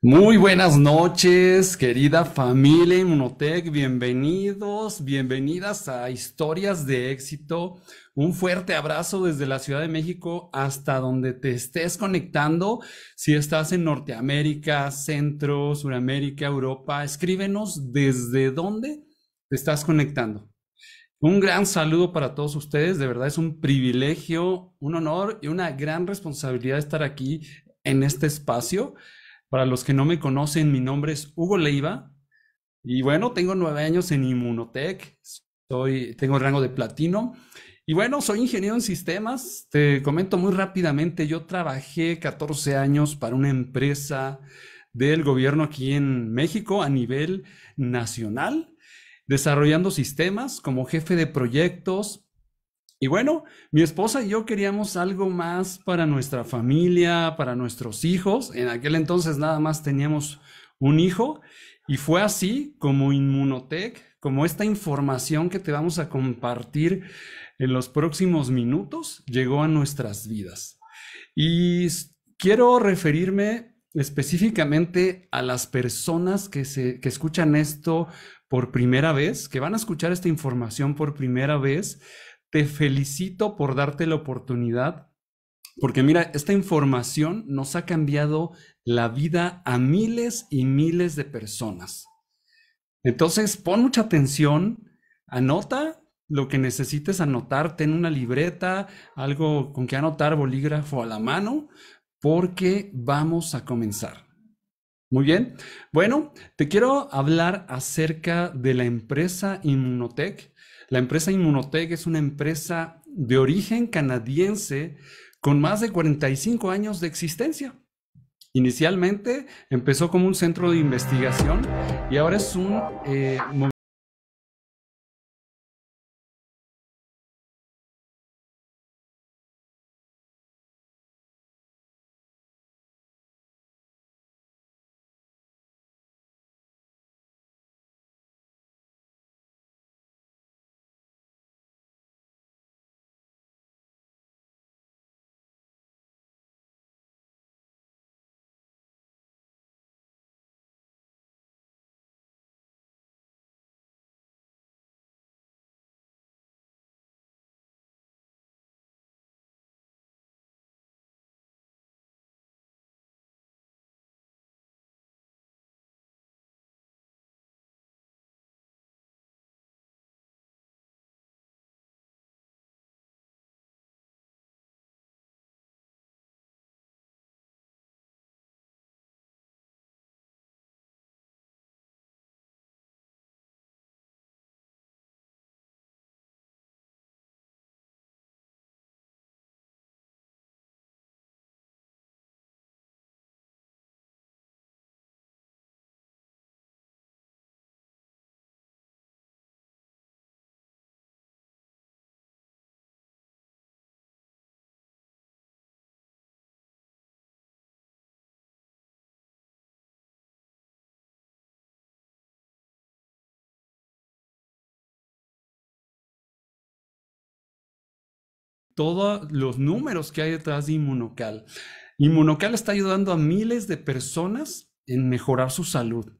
Muy buenas noches, querida familia Inmunotech. Bienvenidos, bienvenidas a Historias de Éxito. Un fuerte abrazo desde la Ciudad de México hasta donde te estés conectando. Si estás en Norteamérica, Centro, Suramérica, Europa, escríbenos desde dónde te estás conectando. Un gran saludo para todos ustedes. De verdad es un privilegio, un honor y una gran responsabilidad estar aquí en este espacio. Para los que no me conocen, mi nombre es Hugo Leiva y bueno, tengo nueve años en Inmunotech, soy, tengo el rango de platino y bueno, soy ingeniero en sistemas. Te comento muy rápidamente, yo trabajé 14 años para una empresa del gobierno aquí en México a nivel nacional, desarrollando sistemas como jefe de proyectos y bueno, mi esposa y yo queríamos algo más para nuestra familia, para nuestros hijos. En aquel entonces nada más teníamos un hijo y fue así como Inmunotech, como esta información que te vamos a compartir en los próximos minutos, llegó a nuestras vidas. Y quiero referirme específicamente a las personas que, se, que escuchan esto por primera vez, que van a escuchar esta información por primera vez te felicito por darte la oportunidad, porque mira, esta información nos ha cambiado la vida a miles y miles de personas. Entonces, pon mucha atención, anota lo que necesites anotar, ten una libreta, algo con que anotar, bolígrafo a la mano, porque vamos a comenzar. Muy bien. Bueno, te quiero hablar acerca de la empresa Inmunotech. La empresa Inmunotech es una empresa de origen canadiense con más de 45 años de existencia. Inicialmente empezó como un centro de investigación y ahora es un eh, todos los números que hay detrás de Inmunocal. Inmunocal está ayudando a miles de personas en mejorar su salud.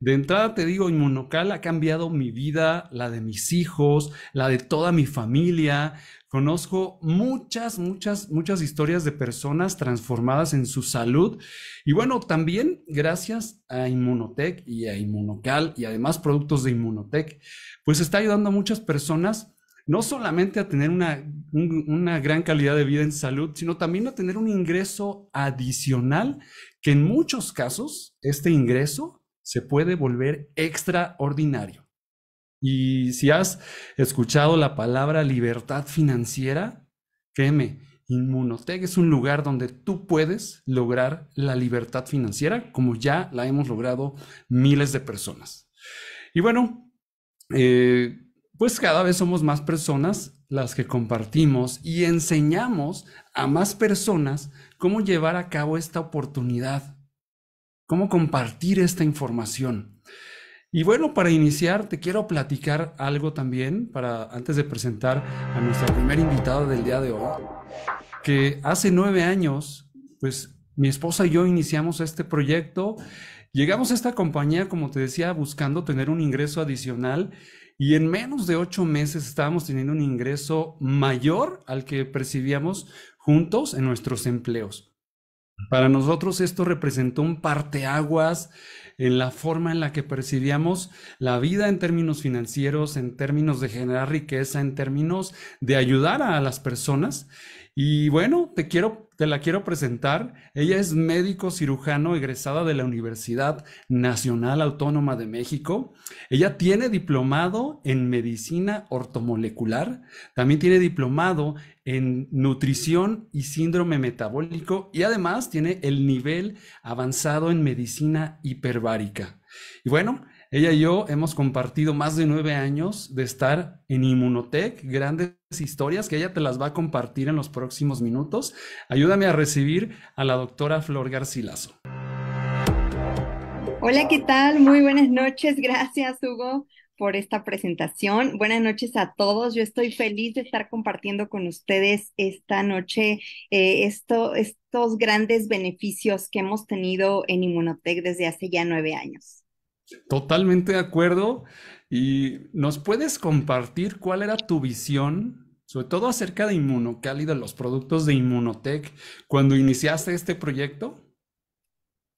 De entrada te digo, Inmunocal ha cambiado mi vida, la de mis hijos, la de toda mi familia. Conozco muchas, muchas, muchas historias de personas transformadas en su salud. Y bueno, también gracias a Inmunotech y a Inmunocal y además productos de Inmunotech, pues está ayudando a muchas personas no solamente a tener una, gran calidad de vida en salud, sino también a tener un ingreso adicional, que en muchos casos este ingreso se puede volver extraordinario. Y si has escuchado la palabra libertad financiera, créeme, Inmunotech es un lugar donde tú puedes lograr la libertad financiera, como ya la hemos logrado miles de personas. Y bueno, eh, pues cada vez somos más personas las que compartimos y enseñamos a más personas cómo llevar a cabo esta oportunidad, cómo compartir esta información. Y bueno, para iniciar, te quiero platicar algo también, para, antes de presentar a nuestra primera invitada del día de hoy, que hace nueve años, pues mi esposa y yo iniciamos este proyecto. Llegamos a esta compañía, como te decía, buscando tener un ingreso adicional y en menos de ocho meses estábamos teniendo un ingreso mayor al que percibíamos juntos en nuestros empleos. Para nosotros esto representó un parteaguas en la forma en la que percibíamos la vida en términos financieros, en términos de generar riqueza, en términos de ayudar a las personas. Y bueno, te quiero te la quiero presentar. Ella es médico cirujano egresada de la Universidad Nacional Autónoma de México. Ella tiene diplomado en medicina ortomolecular, también tiene diplomado en nutrición y síndrome metabólico y además tiene el nivel avanzado en medicina hiperbárica. Y bueno, ella y yo hemos compartido más de nueve años de estar en Inmunotech, grandes historias que ella te las va a compartir en los próximos minutos. Ayúdame a recibir a la doctora Flor Garcilaso. Hola, ¿qué tal? Muy buenas noches. Gracias, Hugo, por esta presentación. Buenas noches a todos. Yo estoy feliz de estar compartiendo con ustedes esta noche eh, estos grandes beneficios que hemos tenido en Inmunotech desde hace ya nueve años. Totalmente de acuerdo. Y nos puedes compartir cuál era tu visión, sobre todo acerca de Inmunocal de los productos de Inmunotech, cuando iniciaste este proyecto.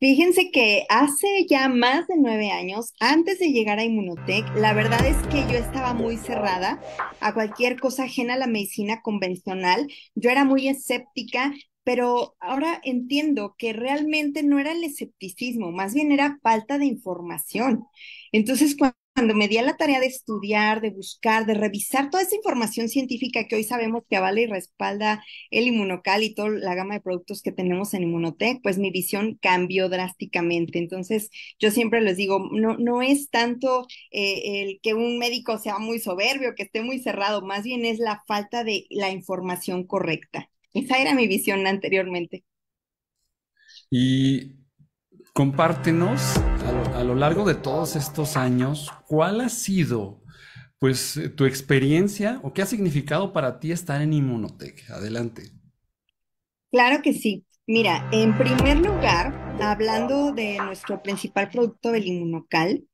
Fíjense que hace ya más de nueve años, antes de llegar a Inmunotech, la verdad es que yo estaba muy cerrada a cualquier cosa ajena a la medicina convencional. Yo era muy escéptica, pero ahora entiendo que realmente no era el escepticismo, más bien era falta de información. Entonces, cuando cuando me di a la tarea de estudiar, de buscar, de revisar toda esa información científica que hoy sabemos que avala y respalda el inmunocal y toda la gama de productos que tenemos en Inmunotech, pues mi visión cambió drásticamente. Entonces, yo siempre les digo, no, no es tanto eh, el que un médico sea muy soberbio, que esté muy cerrado, más bien es la falta de la información correcta. Esa era mi visión anteriormente. Y compártenos a lo largo de todos estos años, ¿cuál ha sido pues tu experiencia o qué ha significado para ti estar en Inmunotech? Adelante. Claro que sí. Mira, en primer lugar, hablando de nuestro principal producto, el Inmunocal,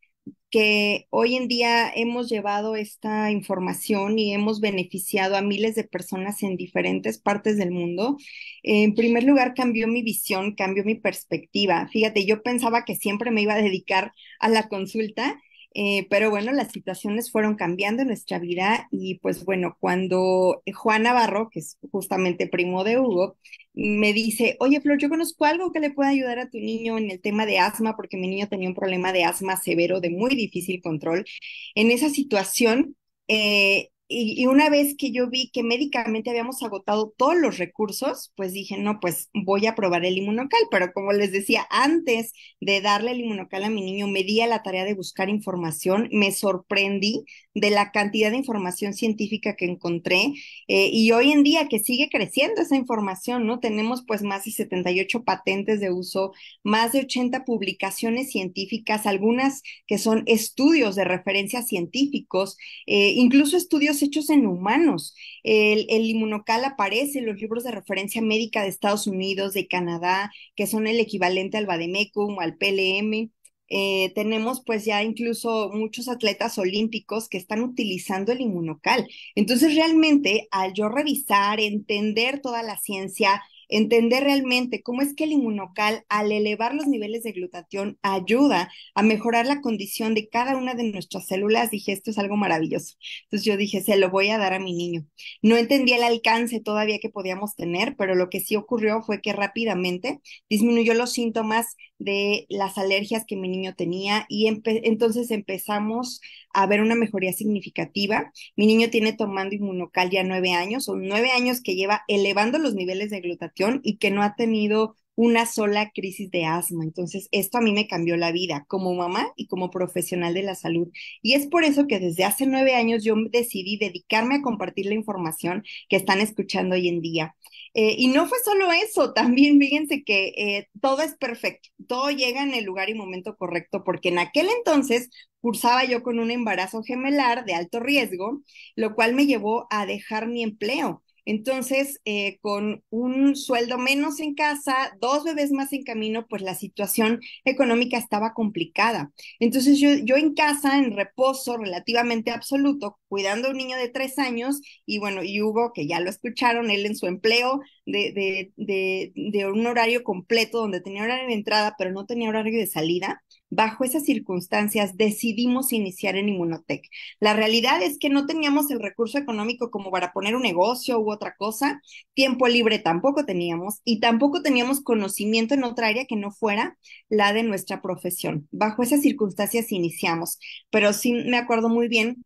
que hoy en día hemos llevado esta información y hemos beneficiado a miles de personas en diferentes partes del mundo. En primer lugar, cambió mi visión, cambió mi perspectiva. Fíjate, yo pensaba que siempre me iba a dedicar a la consulta eh, pero bueno, las situaciones fueron cambiando en nuestra vida y pues bueno, cuando Juan Navarro, que es justamente primo de Hugo, me dice, oye Flor, yo conozco algo que le pueda ayudar a tu niño en el tema de asma, porque mi niño tenía un problema de asma severo de muy difícil control. En esa situación, eh, y, una vez que yo vi que médicamente habíamos agotado todos los recursos, pues dije, no, pues voy a probar el inmunocal. Pero como les decía, antes de darle el inmunocal a mi niño, me di a la tarea de buscar información. Me sorprendí de la cantidad de información científica que encontré. Eh, y hoy en día que sigue creciendo esa información, ¿no? Tenemos pues más de 78 patentes de uso, más de 80 publicaciones científicas, algunas que son estudios de referencia científicos, eh, incluso estudios hechos en humanos. El, inmunocal aparece en los libros de referencia médica de Estados Unidos, de Canadá, que son el equivalente al Vademecum, al PLM. Eh, tenemos pues ya incluso muchos atletas olímpicos que están utilizando el inmunocal. Entonces realmente al yo revisar, entender toda la ciencia, entender realmente cómo es que el inmunocal, al elevar los niveles de glutatión, ayuda a mejorar la condición de cada una de nuestras células, dije, esto es algo maravilloso. Entonces yo dije, se lo voy a dar a mi niño. No entendía el alcance todavía que podíamos tener, pero lo que sí ocurrió fue que rápidamente disminuyó los síntomas de las alergias que mi niño tenía y entonces empezamos a ver una mejoría significativa. Mi niño tiene tomando inmunocal ya nueve años, son nueve años que lleva elevando los niveles de glutatión y que no ha tenido una sola crisis de asma. Entonces, esto a mí me cambió la vida como mamá y como profesional de la salud. Y es por eso que desde hace nueve años yo decidí dedicarme a compartir la información que están escuchando hoy en día. Eh, y no fue solo eso, también fíjense que eh, todo es perfecto, todo llega en el lugar y momento correcto, porque en aquel entonces cursaba yo con un embarazo gemelar de alto riesgo, lo cual me llevó a dejar mi empleo entonces, eh, con un sueldo menos en casa, dos bebés más en camino, pues la situación económica estaba complicada. Entonces, yo, en casa, en reposo relativamente absoluto, cuidando a un niño de tres años, y bueno, y hubo, que ya lo escucharon, él en su empleo de, de, de, de un horario completo, donde tenía horario de entrada, pero no tenía horario de salida, Bajo esas circunstancias decidimos iniciar en Inmunotech. La realidad es que no teníamos el recurso económico como para poner un negocio u otra cosa, tiempo libre tampoco teníamos y tampoco teníamos conocimiento en otra área que no fuera la de nuestra profesión. Bajo esas circunstancias iniciamos, pero sí me acuerdo muy bien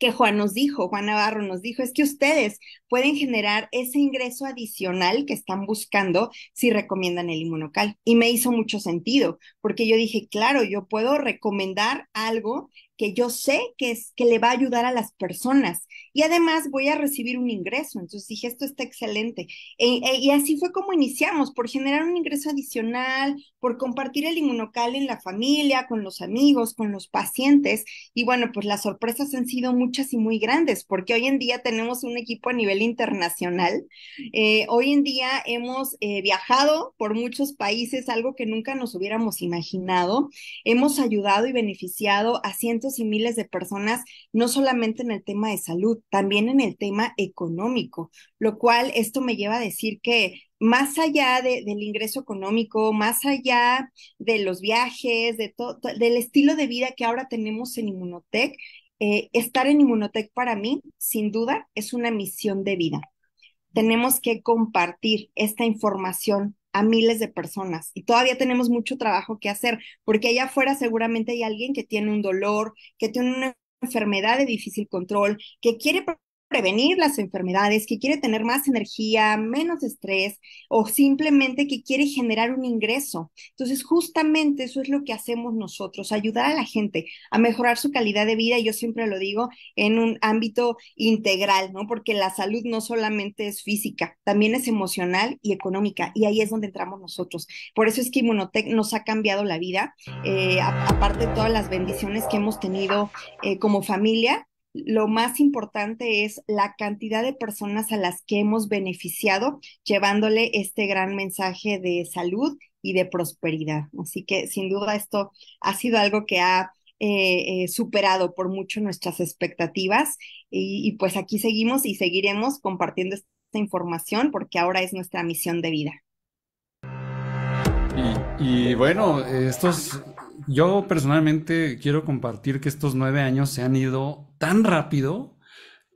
que Juan nos dijo, Juan Navarro nos dijo, es que ustedes pueden generar ese ingreso adicional que están buscando si recomiendan el inmunocal. Y me hizo mucho sentido, porque yo dije, claro, yo puedo recomendar algo que yo sé que es que le va a ayudar a las personas y además voy a recibir un ingreso. Entonces dije, esto está excelente. Eh, eh, y así fue como iniciamos, por generar un ingreso adicional, por compartir el inmunocal en la familia, con los amigos, con los pacientes. Y bueno, pues las sorpresas han sido muchas y muy grandes, porque hoy en día tenemos un equipo a nivel internacional. Eh, hoy en día hemos viajado por muchos países, algo que nunca nos hubiéramos imaginado. Hemos ayudado y beneficiado a cientos y miles de personas, no solamente en el tema de salud, también en el tema económico, lo cual esto me lleva a decir que más allá del ingreso económico, más allá de los viajes, de todo, del estilo de vida que ahora tenemos en Inmunotech, eh, estar en Inmunotech para mí, sin duda, es una misión de vida. Tenemos que compartir esta información a miles de personas y todavía tenemos mucho trabajo que hacer porque allá afuera seguramente hay alguien que tiene un dolor, que tiene una enfermedad de difícil control, que quiere prevenir las enfermedades, que quiere tener más energía, menos estrés o simplemente que quiere generar un ingreso. Entonces, justamente eso es lo que hacemos nosotros, ayudar a la gente a mejorar su calidad de vida, y yo siempre lo digo, en un ámbito integral, ¿no? Porque la salud no solamente es física, también es emocional y económica, y ahí es donde entramos nosotros. Por eso es que Inmunotech nos ha cambiado la vida, eh, aparte de todas las bendiciones que hemos tenido eh, como familia, lo más importante es la cantidad de personas a las que hemos beneficiado llevándole este gran mensaje de salud y de prosperidad. Así que sin duda esto ha sido algo que ha eh, eh, superado por mucho nuestras expectativas y, pues aquí seguimos y seguiremos compartiendo esta información porque ahora es nuestra misión de vida. Y, y, bueno, estos yo personalmente quiero compartir que estos nueve años se han ido tan rápido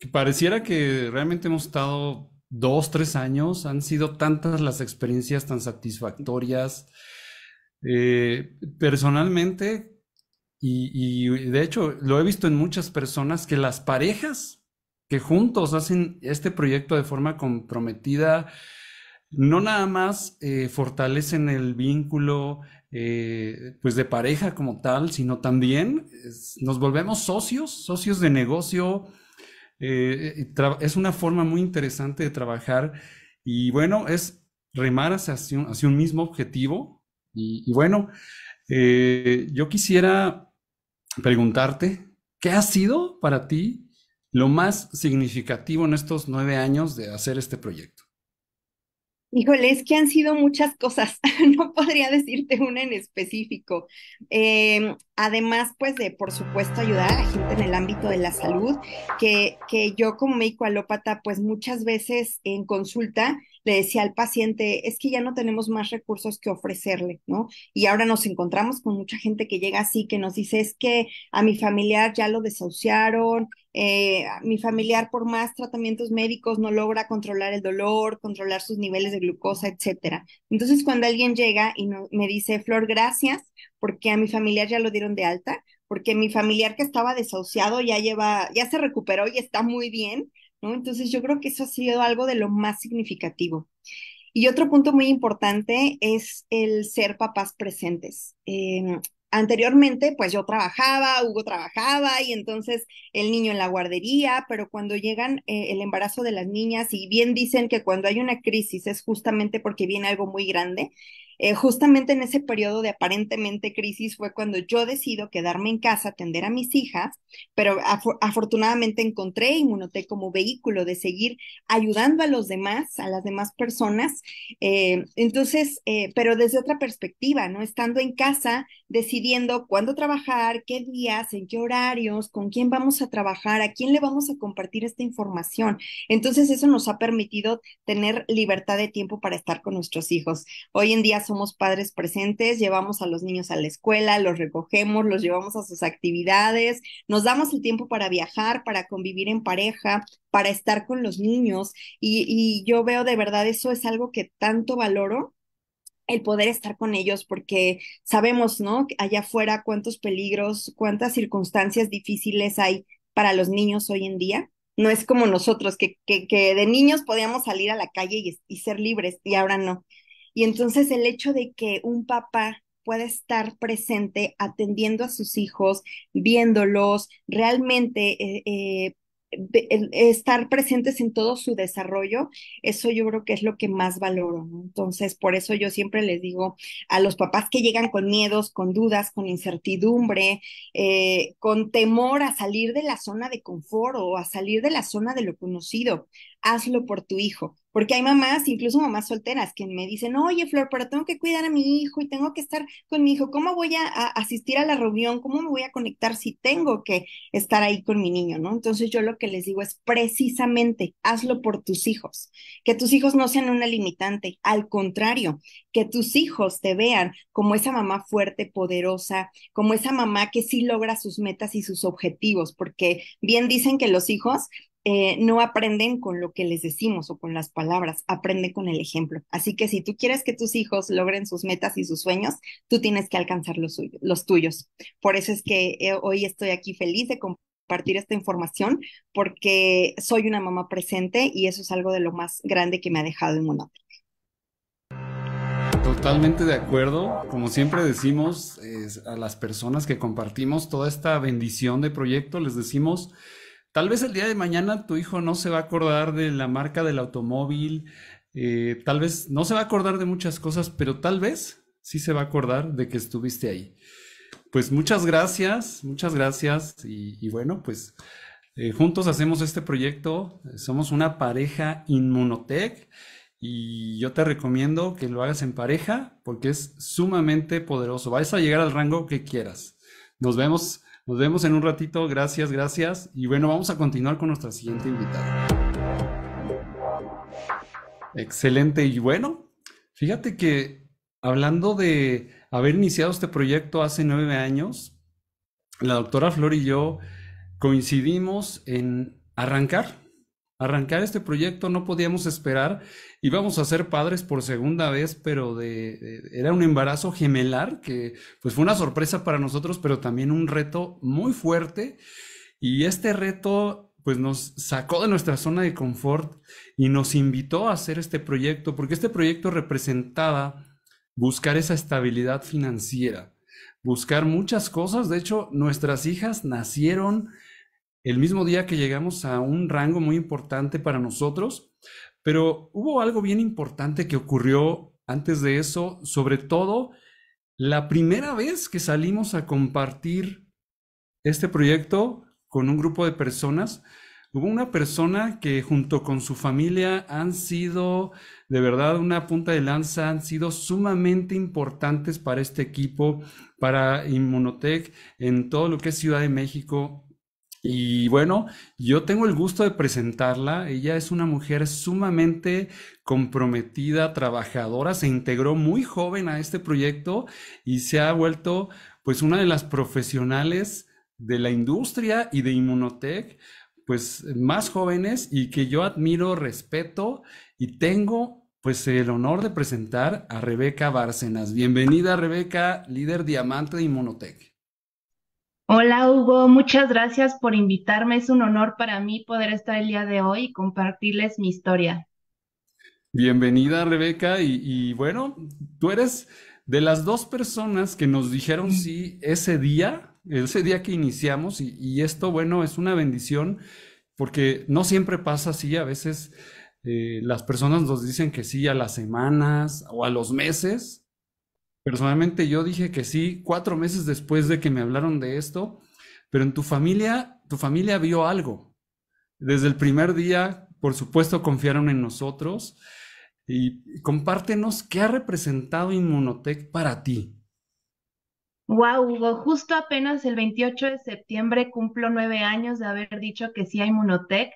que pareciera que realmente hemos estado dos, tres años, han sido tantas las experiencias tan satisfactorias. Eh, personalmente, y, de hecho lo he visto en muchas personas, que las parejas que juntos hacen este proyecto de forma comprometida, no nada más eh, fortalecen el vínculo, eh, pues de pareja como tal, sino también nos volvemos socios, socios de negocio. Eh, es una forma muy interesante de trabajar y bueno, es remar hacia, hacia un mismo objetivo. Y, bueno, eh, yo quisiera preguntarte, ¿qué ha sido para ti lo más significativo en estos nueve años de hacer este proyecto? Híjole, es que han sido muchas cosas, no podría decirte una en específico. Em, además, pues de, por supuesto, ayudar a gente en el ámbito de la salud, que, que yo como médico alópata, pues muchas veces en consulta le decía al paciente, es que ya no tenemos más recursos que ofrecerle, ¿no? Y ahora nos encontramos con mucha gente que llega así, que nos dice, es que a mi familiar ya lo desahuciaron, eh, mi familiar por más tratamientos médicos no logra controlar el dolor, controlar sus niveles de glucosa, etcétera. Entonces, cuando alguien llega y me dice, Flor, gracias, porque a mi familiar ya lo dieron de alta, porque mi familiar que estaba desahuciado ya lleva, ya se recuperó y está muy bien, entonces yo creo que eso ha sido algo de lo más significativo. Y otro punto muy importante es el ser papás presentes. Em, anteriormente, pues yo trabajaba, Hugo trabajaba y entonces el niño en la guardería, pero cuando llegan eh, el embarazo de las niñas y bien dicen que cuando hay una crisis es justamente porque viene algo muy grande, eh, justamente en ese periodo de aparentemente crisis fue cuando yo decido quedarme en casa, atender a mis hijas, pero afortunadamente encontré Inmunotech como vehículo de seguir ayudando a los demás, a las demás personas. Eh, entonces, eh, pero desde otra perspectiva, ¿no? Estando en casa, decidiendo cuándo trabajar, qué días, en qué horarios, con quién vamos a trabajar, a quién le vamos a compartir esta información. Entonces, eso nos ha permitido tener libertad de tiempo para estar con nuestros hijos. Hoy en día somos padres presentes, llevamos a los niños a la escuela, los recogemos, los llevamos a sus actividades, nos damos el tiempo para viajar, para convivir en pareja, para estar con los niños y, yo veo de verdad eso es algo que tanto valoro el poder estar con ellos, porque sabemos, ¿no? Allá afuera cuántos peligros, cuántas circunstancias difíciles hay para los niños hoy en día. No es como nosotros, que, que, que de niños podíamos salir a la calle y, y, ser libres, y ahora no. Y entonces el hecho de que un papá pueda estar presente atendiendo a sus hijos, viéndolos, realmente eh, eh, estar presentes en todo su desarrollo, eso yo creo que es lo que más valoro. Entonces, por eso yo siempre les digo a los papás que llegan con miedos, con dudas, con incertidumbre, eh, con temor a salir de la zona de confort o a salir de la zona de lo conocido, hazlo por tu hijo. Porque hay mamás, incluso mamás solteras, que me dicen, oye, Flor, pero tengo que cuidar a mi hijo y tengo que estar con mi hijo. ¿Cómo voy a, asistir a la reunión? ¿Cómo me voy a conectar si tengo que estar ahí con mi niño? ¿no? Entonces yo lo que les digo es precisamente, hazlo por tus hijos. Que tus hijos no sean una limitante. Al contrario, que tus hijos te vean como esa mamá fuerte, poderosa, como esa mamá que sí logra sus metas y sus objetivos. Porque bien dicen que los hijos eh, no aprenden con lo que les decimos o con las palabras, aprenden con el ejemplo. Así que si tú quieres que tus hijos logren sus metas y sus sueños, tú tienes que alcanzar los, los tuyos. Por eso es que eh, hoy estoy aquí feliz de compartir esta información porque soy una mamá presente y eso es algo de lo más grande que me ha dejado en Monatec. Totalmente de acuerdo. Como siempre decimos a las personas que compartimos toda esta bendición de proyecto, les decimos Tal vez el día de mañana tu hijo no se va a acordar de la marca del automóvil, eh, tal vez no se va a acordar de muchas cosas, pero tal vez sí se va a acordar de que estuviste ahí. Pues muchas gracias, muchas gracias y, bueno, pues eh, juntos hacemos este proyecto, somos una pareja Inmunotech y yo te recomiendo que lo hagas en pareja porque es sumamente poderoso, vas a llegar al rango que quieras. Nos vemos nos vemos en un ratito. Gracias, gracias. Y bueno, vamos a continuar con nuestra siguiente invitada. Excelente. Y bueno, fíjate que hablando de haber iniciado este proyecto hace nueve años, la doctora Flor y yo coincidimos en arrancar arrancar este proyecto, no podíamos esperar, íbamos a ser padres por segunda vez, pero era un embarazo gemelar que pues fue una sorpresa para nosotros, pero también un reto muy fuerte y este reto pues nos sacó de nuestra zona de confort y nos invitó a hacer este proyecto, porque este proyecto representaba buscar esa estabilidad financiera, buscar muchas cosas, de hecho nuestras hijas nacieron el mismo día que llegamos a un rango muy importante para nosotros, pero hubo algo bien importante que ocurrió antes de eso, sobre todo la primera vez que salimos a compartir este proyecto con un grupo de personas, hubo una persona que junto con su familia han sido de verdad una punta de lanza, han sido sumamente importantes para este equipo, para Inmunotech, en todo lo que es Ciudad de México, y bueno, yo tengo el gusto de presentarla. Ella es una mujer sumamente comprometida, trabajadora, se integró muy joven a este proyecto y se ha vuelto pues una de las profesionales de la industria y de Inmunotech, pues más jóvenes y que yo admiro, respeto y tengo pues el honor de presentar a Rebeca Bárcenas. Bienvenida Rebeca, líder diamante de Inmunotech. Hola Hugo, muchas gracias por invitarme. Es un honor para mí poder estar el día de hoy y compartirles mi historia. Bienvenida Rebeca y, bueno, tú eres de las dos personas que nos dijeron mm. sí ese día, ese día que iniciamos y, esto bueno es una bendición porque no siempre pasa así, a veces eh, las personas nos dicen que sí a las semanas o a los meses Personalmente yo dije que sí cuatro meses después de que me hablaron de esto, pero en tu familia, tu familia vio algo. Desde el primer día, por supuesto, confiaron en nosotros. Y compártenos qué ha representado Inmunotech para ti. Wow, Hugo, justo apenas el 28 de septiembre cumplo nueve años de haber dicho que sí a Inmunotech.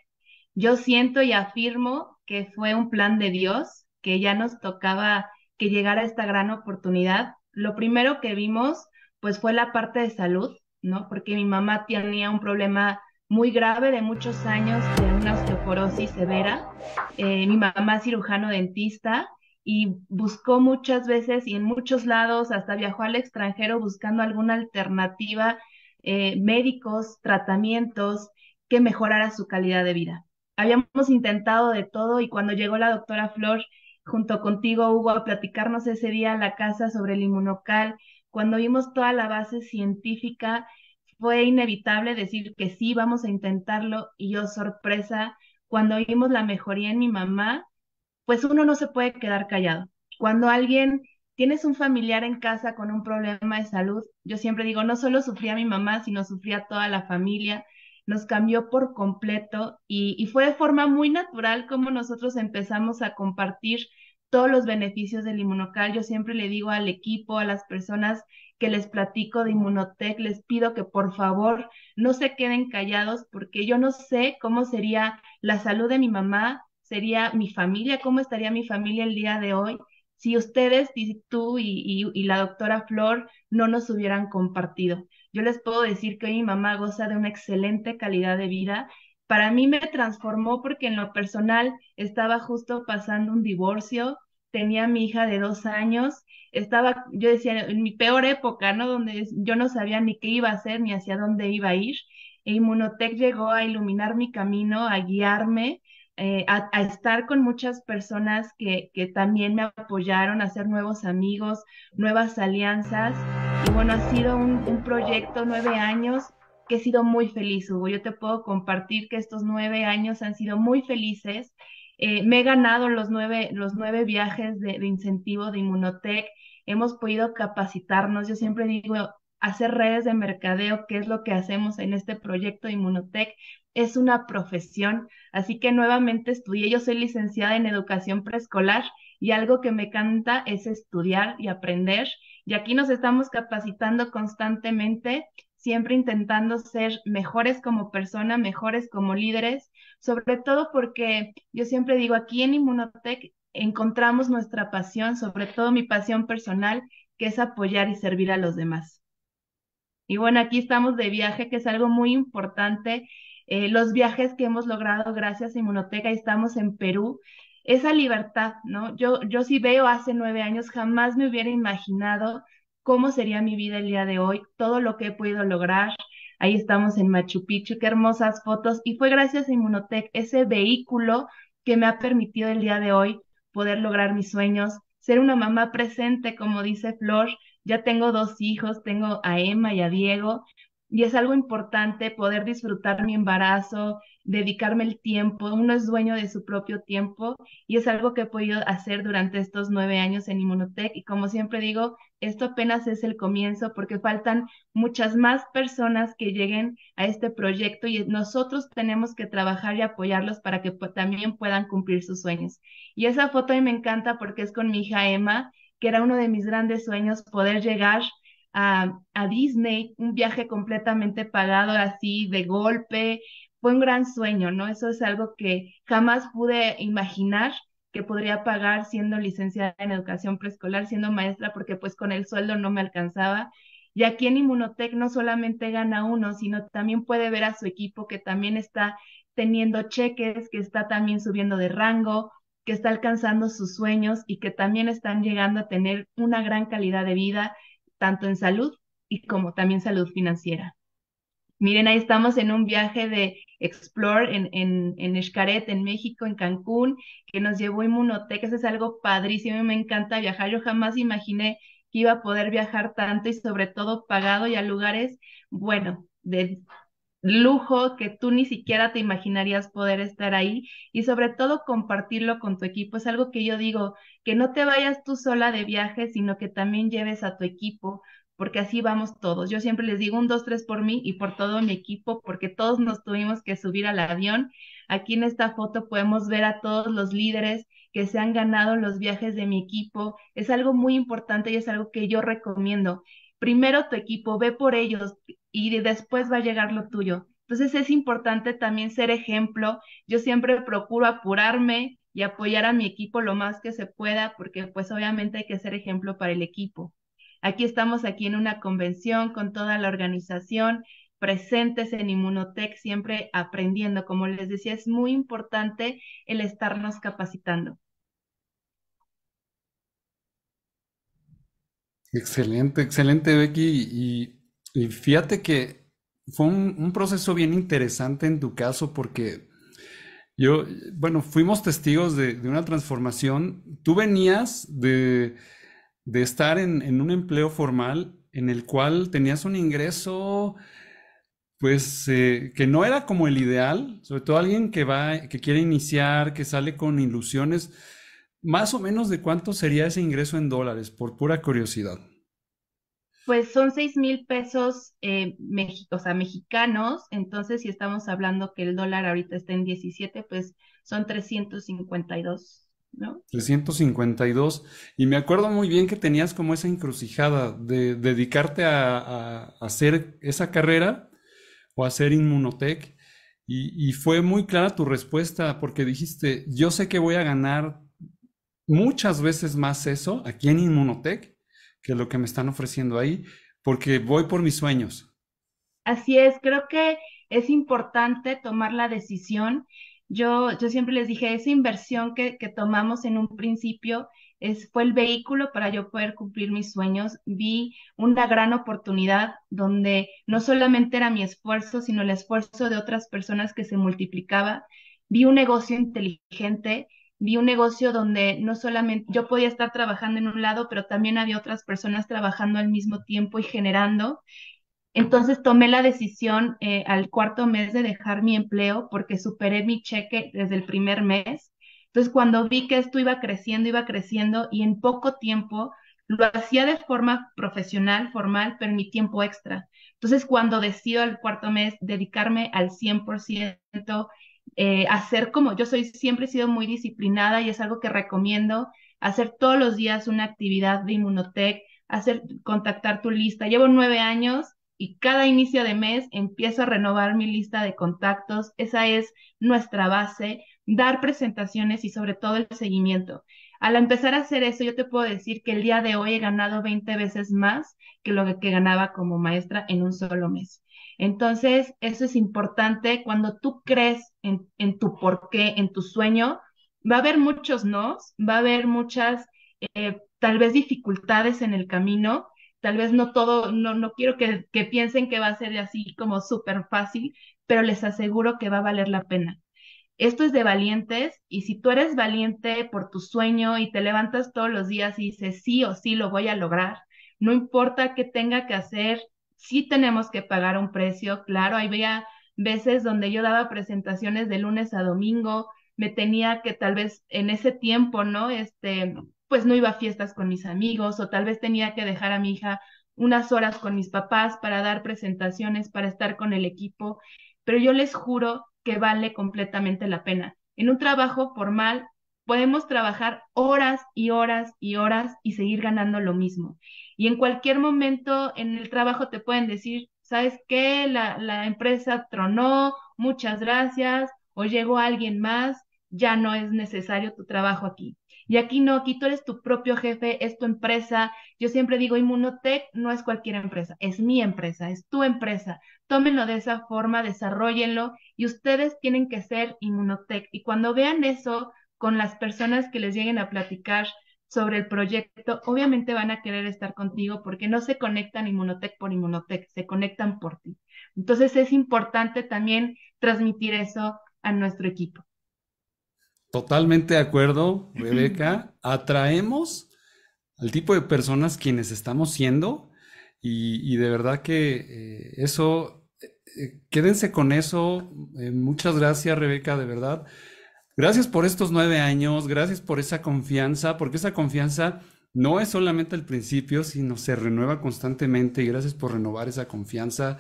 Yo siento y afirmo que fue un plan de Dios, que ya nos tocaba que llegara esta gran oportunidad, lo primero que vimos pues fue la parte de salud, ¿no? Porque mi mamá tenía un problema muy grave de muchos años de una osteoporosis severa. Eh, mi mamá es cirujano dentista y buscó muchas veces y en muchos lados, hasta viajó al extranjero buscando alguna alternativa, eh, médicos, tratamientos que mejorara su calidad de vida. Habíamos intentado de todo y cuando llegó la doctora Flor junto contigo, Hugo, a platicarnos ese día en la casa sobre el inmunocal. Cuando vimos toda la base científica, fue inevitable decir que sí, vamos a intentarlo. Y yo, sorpresa, cuando vimos la mejoría en mi mamá, pues uno no se puede quedar callado. Cuando alguien tienes un familiar en casa con un problema de salud, yo siempre digo, no solo sufría mi mamá, sino sufría toda la familia, nos cambió por completo y, y, fue de forma muy natural como nosotros empezamos a compartir todos los beneficios del inmunocal. Yo siempre le digo al equipo, a las personas que les platico de Inmunotech, les pido que por favor no se queden callados porque yo no sé cómo sería la salud de mi mamá, sería mi familia, cómo estaría mi familia el día de hoy si ustedes, tú y, la doctora Flor no nos hubieran compartido. Yo les puedo decir que mi mamá goza de una excelente calidad de vida para mí me transformó porque en lo personal estaba justo pasando un divorcio, tenía mi hija de dos años, estaba, yo decía, en mi peor época, ¿no? Donde yo no sabía ni qué iba a hacer ni hacia dónde iba a ir. E Inmunotech llegó a iluminar mi camino, a guiarme, eh, a, estar con muchas personas que, también me apoyaron, a hacer nuevos amigos, nuevas alianzas. Y bueno, ha sido un proyecto nueve años que he sido muy feliz, Hugo. Yo te puedo compartir que estos nueve años han sido muy felices. Eh, me he ganado los nueve, los nueve viajes de, incentivo de Inmunotech. Hemos podido capacitarnos. Yo siempre digo, hacer redes de mercadeo, que es lo que hacemos en este proyecto de Inmunotech, es una profesión. Así que nuevamente estudié, yo soy licenciada en educación preescolar y algo que me encanta es estudiar y aprender. Y aquí nos estamos capacitando constantemente siempre intentando ser mejores como persona, mejores como líderes, sobre todo porque yo siempre digo, aquí en Inmunotech encontramos nuestra pasión, sobre todo mi pasión personal, que es apoyar y servir a los demás. Y bueno, aquí estamos de viaje, que es algo muy importante. Eh, los viajes que hemos logrado gracias a ahí estamos en Perú, esa libertad, ¿no? Yo, yo sí veo hace nueve años, jamás me hubiera imaginado cómo sería mi vida el día de hoy, todo lo que he podido lograr. Ahí estamos en Machu Picchu, qué hermosas fotos. Y fue gracias a Inmunotech, ese vehículo que me ha permitido el día de hoy poder lograr mis sueños, ser una mamá presente, como dice Flor. Ya tengo dos hijos, tengo a Emma y a Diego, y es algo importante poder disfrutar mi embarazo, dedicarme el tiempo, uno es dueño de su propio tiempo y es algo que he podido hacer durante estos nueve años en Inmunotech y como siempre digo, esto apenas es el comienzo porque faltan muchas más personas que lleguen a este proyecto y nosotros tenemos que trabajar y apoyarlos para que también puedan cumplir sus sueños. Y esa foto a me encanta porque es con mi hija Emma, que era uno de mis grandes sueños poder llegar a, Disney, un viaje completamente pagado así de golpe, fue un gran sueño, ¿no? Eso es algo que jamás pude imaginar que podría pagar siendo licenciada en educación preescolar, siendo maestra, porque pues con el sueldo no me alcanzaba. Y aquí en Inmunotech no solamente gana uno, sino también puede ver a su equipo que también está teniendo cheques, que está también subiendo de rango, que está alcanzando sus sueños y que también están llegando a tener una gran calidad de vida tanto en salud y como también salud financiera. Miren, ahí estamos en un viaje de Explore en, en, en Escaret, en México, en Cancún, que nos llevó Inmunotech. Eso es algo padrísimo y me encanta viajar. Yo jamás imaginé que iba a poder viajar tanto y sobre todo pagado y a lugares, bueno, de lujo que tú ni siquiera te imaginarías poder estar ahí y sobre todo compartirlo con tu equipo. Es algo que yo digo, que no te vayas tú sola de viaje, sino que también lleves a tu equipo, porque así vamos todos. Yo siempre les digo un, dos, tres por mí y por todo mi equipo, porque todos nos tuvimos que subir al avión. Aquí en esta foto podemos ver a todos los líderes que se han ganado los viajes de mi equipo. Es algo muy importante y es algo que yo recomiendo primero tu equipo, ve por ellos y después va a llegar lo tuyo. Entonces es importante también ser ejemplo. Yo siempre procuro apurarme y apoyar a mi equipo lo más que se pueda, porque pues obviamente hay que ser ejemplo para el equipo. Aquí estamos aquí en una convención con toda la organización, presentes en Inmunotech, siempre aprendiendo. Como les decía, es muy importante el estarnos capacitando. Excelente, excelente, Becky. Y, fíjate que fue un, proceso bien interesante en tu caso porque yo, bueno, fuimos testigos de, una transformación. Tú venías de, estar en, un empleo formal en el cual tenías un ingreso, pues, eh, que no era como el ideal, sobre todo alguien que va, que quiere iniciar, que sale con ilusiones más o menos de cuánto sería ese ingreso en dólares, por pura curiosidad. Pues son 6 mil pesos eh, mexicanos, entonces si estamos hablando que el dólar ahorita está en 17, pues son 352, ¿no? 352. Y me acuerdo muy bien que tenías como esa encrucijada de dedicarte a, hacer esa carrera o a hacer Inmunotech. y fue muy clara tu respuesta porque dijiste, yo sé que voy a ganar muchas veces más eso aquí en Inmunotech que lo que me están ofreciendo ahí, porque voy por mis sueños. Así es, creo que es importante tomar la decisión. Yo, yo siempre les dije, esa inversión que, que tomamos en un principio es, fue el vehículo para yo poder cumplir mis sueños. Vi una gran oportunidad donde no solamente era mi esfuerzo, sino el esfuerzo de otras personas que se multiplicaba. Vi un negocio inteligente vi un negocio donde no solamente yo podía estar trabajando en un lado, pero también había otras personas trabajando al mismo tiempo y generando. Entonces tomé la decisión eh, al cuarto mes de dejar mi empleo porque superé mi cheque desde el primer mes. Entonces cuando vi que esto iba creciendo, iba creciendo y en poco tiempo lo hacía de forma profesional, formal, pero en mi tiempo extra. Entonces cuando decido al cuarto mes dedicarme al 100%, eh, hacer como yo soy, siempre he sido muy disciplinada y es algo que recomiendo, hacer todos los días una actividad de Inmunotech, hacer, contactar tu lista. Llevo nueve años y cada inicio de mes empiezo a renovar mi lista de contactos. Esa es nuestra base, dar presentaciones y sobre todo el seguimiento. Al empezar a hacer eso, yo te puedo decir que el día de hoy he ganado 20 veces más que lo que ganaba como maestra en un solo mes. Entonces, eso es importante. Cuando tú crees en, tu porqué, en tu sueño, va a haber muchos nos, va a haber muchas, eh, tal vez dificultades en el camino. Tal vez no todo, no, quiero que, que piensen que va a ser así como súper fácil, pero les aseguro que va a valer la pena. Esto es de valientes y si tú eres valiente por tu sueño y te levantas todos los días y dices sí o sí lo voy a lograr, no importa qué tenga que hacer, sí tenemos que pagar un precio, claro, había veces donde yo daba presentaciones de lunes a domingo, me tenía que tal vez en ese tiempo, ¿no? Este, pues no iba a fiestas con mis amigos o tal vez tenía que dejar a mi hija unas horas con mis papás para dar presentaciones, para estar con el equipo, pero yo les juro que vale completamente la pena. En un trabajo formal podemos trabajar horas y horas y horas y seguir ganando lo mismo. Y en cualquier momento en el trabajo te pueden decir, ¿sabes qué? La, empresa tronó, muchas gracias, o llegó alguien más, ya no es necesario tu trabajo aquí. Y aquí no, aquí tú eres tu propio jefe, es tu empresa. Yo siempre digo, Inmunotech no es cualquier empresa, es mi empresa, es tu empresa. Tómenlo de esa forma, desarrollenlo y ustedes tienen que ser Inmunotech. Y cuando vean eso, con las personas que les lleguen a platicar sobre el proyecto, obviamente van a querer estar contigo porque no se conectan Inmunotech por Inmunotech, se conectan por ti. Entonces es importante también transmitir eso a nuestro equipo. Totalmente de acuerdo, Rebeca. Atraemos al tipo de personas quienes estamos siendo y, de verdad que eh, eso, eh, eh, quédense con eso. muchas gracias, Rebeca, de verdad. Gracias por estos nueve años, gracias por esa confianza, porque esa confianza no es solamente el principio, sino se renueva constantemente y gracias por renovar esa confianza.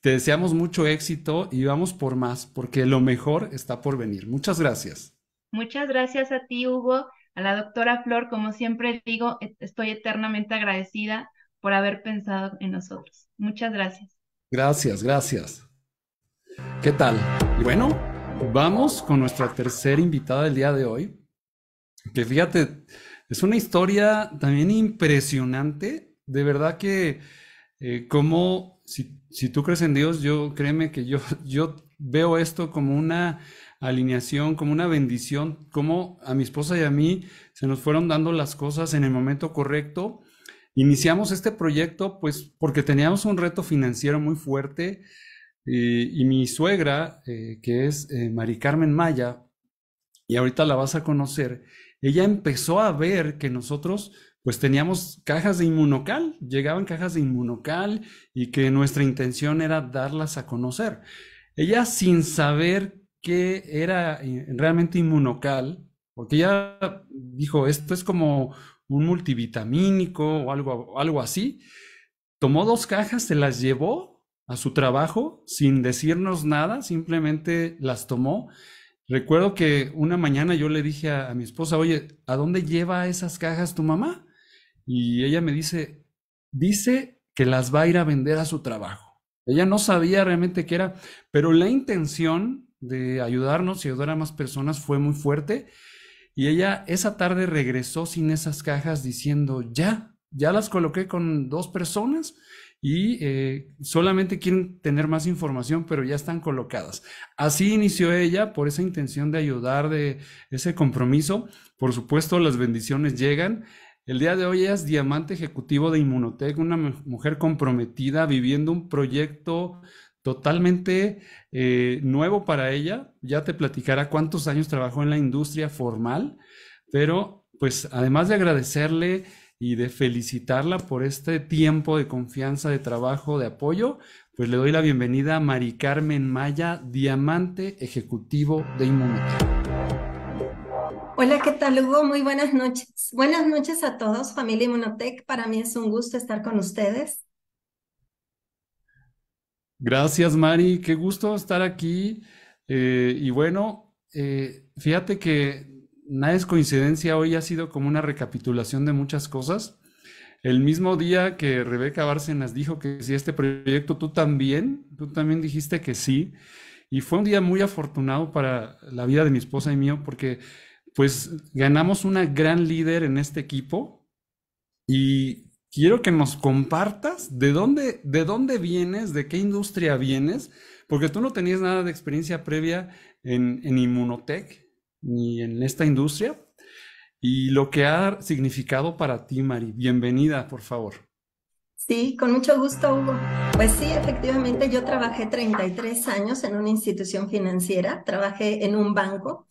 Te deseamos mucho éxito y vamos por más, porque lo mejor está por venir. Muchas gracias. Muchas gracias a ti, Hugo, a la doctora Flor. Como siempre digo, estoy eternamente agradecida por haber pensado en nosotros. Muchas gracias. Gracias, gracias. ¿Qué tal? Y bueno, Vamos con nuestra tercera invitada del día de hoy, que fíjate, es una historia también impresionante, de verdad que eh, como si, tú crees en Dios, yo créeme que yo, yo veo esto como una alineación, como una bendición, como a mi esposa y a mí se nos fueron dando las cosas en el momento correcto. Iniciamos este proyecto pues porque teníamos un reto financiero muy fuerte, y mi suegra, eh, que es eh, Mari Carmen Maya, y ahorita la vas a conocer, ella empezó a ver que nosotros pues teníamos cajas de inmunocal, llegaban cajas de inmunocal y que nuestra intención era darlas a conocer. Ella sin saber qué era eh, realmente inmunocal, porque ella dijo, esto es como un multivitamínico o algo, algo así, tomó dos cajas, se las llevó a su trabajo sin decirnos nada, simplemente las tomó. Recuerdo que una mañana yo le dije a, mi esposa, oye, ¿a dónde lleva esas cajas tu mamá? Y ella me dice, dice que las va a ir a vender a su trabajo. Ella no sabía realmente qué era, pero la intención de ayudarnos y ayudar a más personas fue muy fuerte. Y ella esa tarde regresó sin esas cajas diciendo, ya, ya las coloqué con dos personas y eh, solamente quieren tener más información, pero ya están colocadas. Así inició ella por esa intención de ayudar, de ese compromiso. Por supuesto, las bendiciones llegan. El día de hoy es diamante ejecutivo de Inmunotech, una mujer comprometida viviendo un proyecto totalmente eh, nuevo para ella. Ya te platicará cuántos años trabajó en la industria formal, pero pues además de agradecerle y de felicitarla por este tiempo de confianza, de trabajo, de apoyo, pues le doy la bienvenida a Mari Carmen Maya, diamante ejecutivo de Inmunidad. Hola, ¿qué tal Hugo? Muy buenas noches. Buenas noches a todos, familia Inmunotech. Para mí es un gusto estar con ustedes. Gracias, Mari. Qué gusto estar aquí. Eh, y bueno, eh, fíjate que nada es coincidencia, hoy ha sido como una recapitulación de muchas cosas. El mismo día que Rebeca Bárcenas dijo que sí, este proyecto, tú también, tú también dijiste que sí. Y fue un día muy afortunado para la vida de mi esposa y mío porque pues ganamos una gran líder en este equipo y quiero que nos compartas de dónde, de dónde vienes, de qué industria vienes, porque tú no tenías nada de experiencia previa en, en Inmunotech ni en esta industria y lo que ha significado para ti, Mari. Bienvenida, por favor. Sí, con mucho gusto, Hugo. Pues sí, efectivamente, yo trabajé 33 años en una institución financiera, trabajé en un banco.